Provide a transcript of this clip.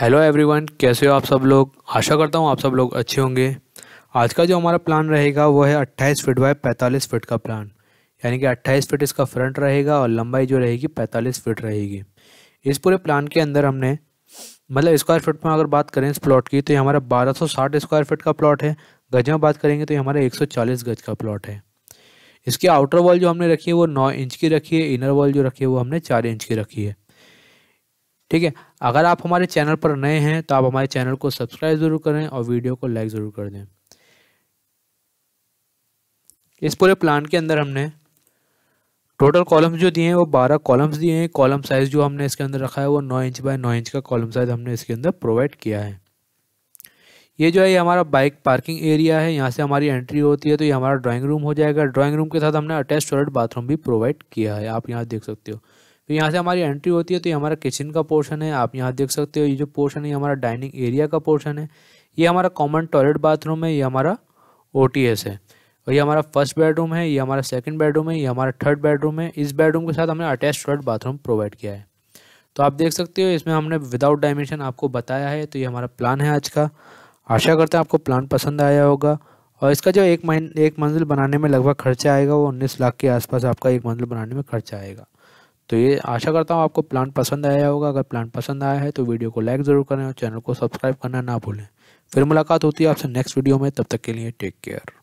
hello everyone कैसे हो आप सब लोग आशा करता हूँ आप सब लोग अच्छे होंगे आज का जो हमारा प्लान रहेगा वो है अट्ठाईस फिट बाय पैंतालीस फिट का प्लान यानी कि अट्ठाईस फिट इसका फ्रंट रहेगा और लंबाई जो रहेगी पैंतालीस फिट रहेगी इस पूरे प्लान के अंदर हमने मतलब स्क्वायर फिट में अगर बात करें इस प्लॉट की तो ये हमारा बारह स्क्वायर फिट का प्लॉट है गज में बात करेंगे तो ये हमारा एक गज का प्लॉट है इसकी आउटर वॉल जो हमने रखी है वो नौ इंच की रखी है इनर वॉल जो रखी है वो हमने चार इंच की रखी है ठीक है अगर आप हमारे चैनल पर नए हैं तो आप हमारे चैनल को सब्सक्राइब ज़रूर करें और वीडियो को लाइक ज़रूर कर दें इस पूरे प्लान के अंदर हमने टोटल कॉलम्स जो दिए हैं वो बारह कॉलम्स दिए हैं कॉलम साइज़ जो हमने इसके अंदर रखा है वो नौ इंच बाय नौ इंच का कॉलम साइज़ हमने इसके अंदर प्रोवाइड किया है ये जो है ये हमारा बाइक पार्किंग एरिया है यहाँ से हमारी एंट्री होती है तो ये हमारा ड्राइंग रूम हो जाएगा ड्राइंग रूम के साथ हमने अटैच टॉयलेट बाथरूम भी प्रोवाइड किया है आप यहाँ देख सकते हो तो यहाँ से हमारी एंट्री होती है तो ये हमारा किचन का पोर्शन है आप यहाँ देख सकते हो ये जो पोर्शन है हमारा डाइनिंग एरिया का पोर्शन है ये हमारा कॉमन टॉयलेट बाथरूम है ये हमारा ओ है और ये हमारा फर्स्ट बेडरूम है ये हमारा सेकंड बेडरूम है ये हमारा थर्ड बेडरूम है इस बेडरूम के साथ हमने अटैच टॉयलेट बाथरूम प्रोवाइड किया है तो आप देख सकते हो इसमें हमने विदाउट डायमेंशन आपको बताया है तो ये हमारा प्लान है आज का आशा करते हैं आपको प्लान पसंद आया होगा और इसका जो एक महीने एक मंजिल बनाने में लगभग खर्चा आएगा वो उन्नीस लाख के आसपास आपका एक मंजिल बनाने में खर्चा आएगा तो ये आशा करता हूँ आपको प्लान पसंद आया होगा अगर प्लान पसंद आया है तो वीडियो को लाइक ज़रूर करें और चैनल को सब्सक्राइब करना ना भूलें फिर मुलाकात होती है आपसे नेक्स्ट वीडियो में तब तक के लिए टेक केयर